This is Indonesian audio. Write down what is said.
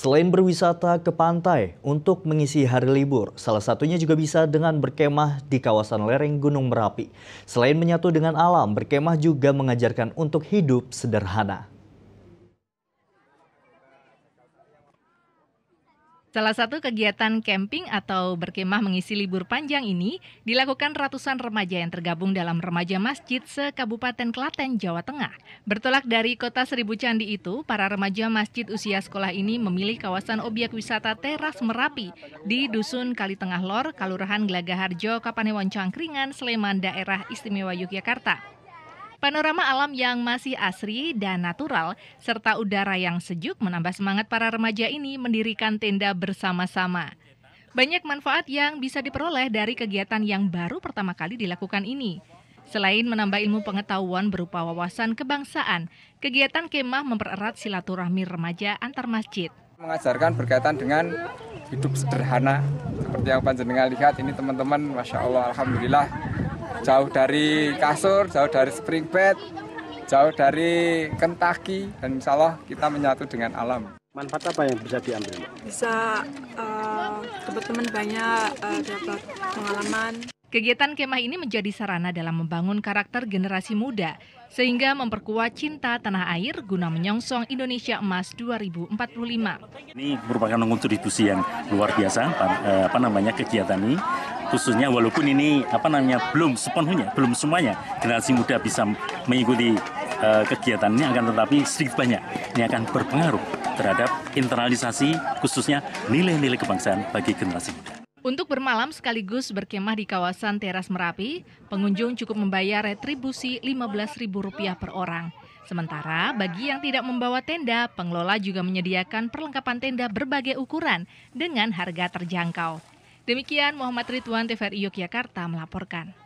Selain berwisata ke pantai untuk mengisi hari libur, salah satunya juga bisa dengan berkemah di kawasan lereng Gunung Merapi. Selain menyatu dengan alam, berkemah juga mengajarkan untuk hidup sederhana. Salah satu kegiatan camping atau berkemah mengisi libur panjang ini dilakukan ratusan remaja yang tergabung dalam remaja masjid se-Kabupaten Klaten, Jawa Tengah. Bertolak dari kota Seribu Candi itu, para remaja masjid usia sekolah ini memilih kawasan obyek wisata teras Merapi di Dusun Kalitengah Lor, Kalurahan Gelagaharjo, Kapanewon Cangkringan, Sleman, Daerah Istimewa Yogyakarta. Panorama alam yang masih asri dan natural, serta udara yang sejuk menambah semangat para remaja ini mendirikan tenda bersama-sama. Banyak manfaat yang bisa diperoleh dari kegiatan yang baru pertama kali dilakukan ini. Selain menambah ilmu pengetahuan berupa wawasan kebangsaan, kegiatan kemah mempererat silaturahmi remaja antar masjid. Mengajarkan berkaitan dengan hidup sederhana, seperti yang panjenengan lihat ini teman-teman, Masya Allah, Alhamdulillah, jauh dari kasur, jauh dari spring bed, jauh dari kentaki, dan insya Allah kita menyatu dengan alam. Manfaat apa yang bisa diambil? Bisa uh, teman banyak, uh, dapat pengalaman. Kegiatan kemah ini menjadi sarana dalam membangun karakter generasi muda, sehingga memperkuat cinta tanah air guna menyongsong Indonesia Emas 2045. Ini merupakan kontribusi yang luar biasa, eh, apa namanya kegiatan ini khususnya walaupun ini apa namanya belum sepenuhnya belum semuanya generasi muda bisa mengikuti uh, kegiatan ini akan tetapi sedikit banyak ini akan berpengaruh terhadap internalisasi khususnya nilai-nilai kebangsaan bagi generasi muda. Untuk bermalam sekaligus berkemah di kawasan teras Merapi, pengunjung cukup membayar retribusi Rp15.000 per orang. Sementara bagi yang tidak membawa tenda, pengelola juga menyediakan perlengkapan tenda berbagai ukuran dengan harga terjangkau. Demikian Muhammad Ridwan TVRI Yogyakarta melaporkan.